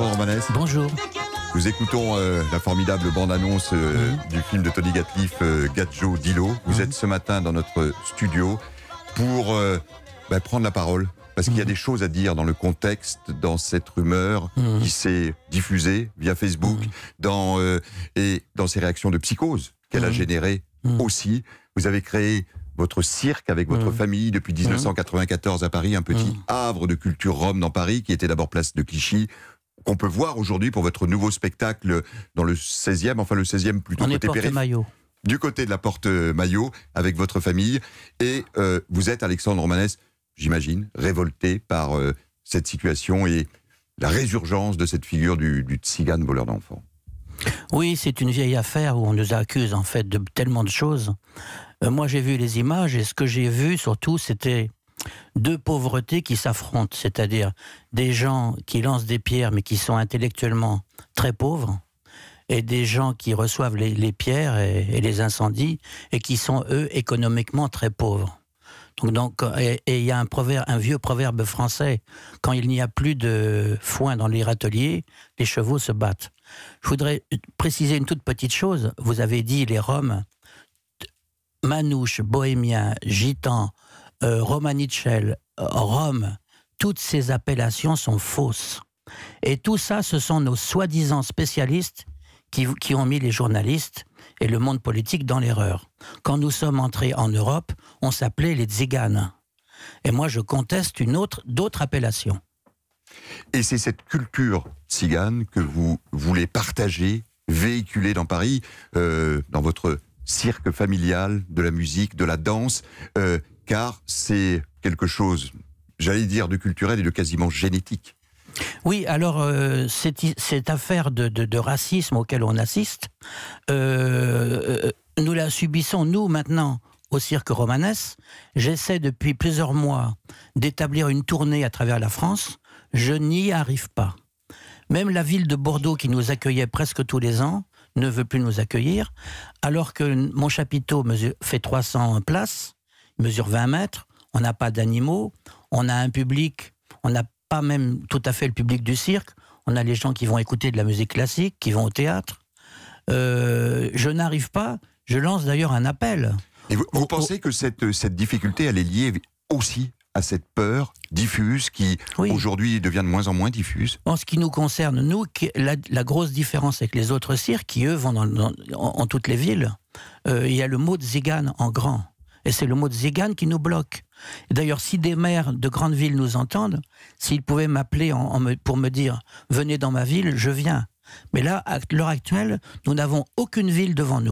Bonjour Bonjour. Nous écoutons euh, la formidable bande-annonce euh, du film de Tony Gatliff, euh, Gadjo Dilo. Vous êtes ce matin dans notre studio pour euh, bah, prendre la parole. Parce qu'il y a mhm. des choses à dire dans le contexte, dans cette rumeur mhm. qui s'est diffusée via Facebook, mhm. et dans ces réactions de psychose qu'elle a générées aussi. Vous avez créé votre cirque avec votre famille depuis 1994 à Paris, un petit havre de culture rome dans Paris qui était d'abord place de Clichy, qu'on peut voir aujourd'hui pour votre nouveau spectacle dans le 16e, enfin le 16e plutôt côté porte Maillot du côté de la porte euh, Maillot avec votre famille. Et euh, vous êtes, Alexandre Romanès, j'imagine, révolté par euh, cette situation et la résurgence de cette figure du, du tzigane voleur d'enfants. Oui, c'est une vieille affaire où on nous accuse en fait de tellement de choses. moi, j'ai vu les images et ce que j'ai vu surtout, c'était deux pauvretés qui s'affrontent, c'est-à-dire des gens qui lancent des pierres mais qui sont intellectuellement très pauvres, et des gens qui reçoivent les, pierres et, les incendies et qui sont eux économiquement très pauvres. Donc, et il y a un, un vieux proverbe français quand il n'y a plus de foin dans les râteliers, les chevaux se battent. Je voudrais préciser une toute petite chose. Vous avez dit les Roms, manouches, bohémiens, gitans, euh, Romanichel, euh, Rome, toutes ces appellations sont fausses. Et tout ça, ce sont nos soi-disant spécialistes qui, qui ont mis les journalistes et le monde politique dans l'erreur. Quand nous sommes entrés en Europe, on s'appelait les Tziganes. Et moi, je conteste une autre, d'autres appellations. Et c'est cette culture tzigane que vous voulez partager, véhiculer dans Paris, euh, dans votre cirque familial, de la musique, de la danse car c'est quelque chose, j'allais dire, de culturel et de quasiment génétique. Oui, alors euh, cette, affaire de, racisme auquel on assiste, euh, euh, nous la subissons, nous, maintenant, au cirque Romanès. J'essaie depuis plusieurs mois d'établir une tournée à travers la France. Je n'y arrive pas. Même la ville de Bordeaux, qui nous accueillait presque tous les ans, ne veut plus nous accueillir, alors que mon chapiteau fait 300 places mesure 20 mètres, on n'a pas d'animaux, on a un public, on n'a pas même tout à fait le public du cirque, on a les gens qui vont écouter de la musique classique, qui vont au théâtre. Euh, je n'arrive pas, je lance d'ailleurs un appel. Et vous, pensez que cette, cette difficulté, elle est liée aussi à cette peur diffuse qui aujourd'hui devient de moins en moins diffuse En ce qui nous concerne, nous, la, grosse différence avec les autres cirques qui, eux, vont dans, en, toutes les villes, euh, il y a le mot de zigane en grand. Et c'est le mot de qui nous bloque. D'ailleurs, si des maires de grandes villes nous entendent, s'ils pouvaient m'appeler pour me dire venez dans ma ville, je viens. Mais là, à l'heure actuelle, nous n'avons aucune ville devant nous.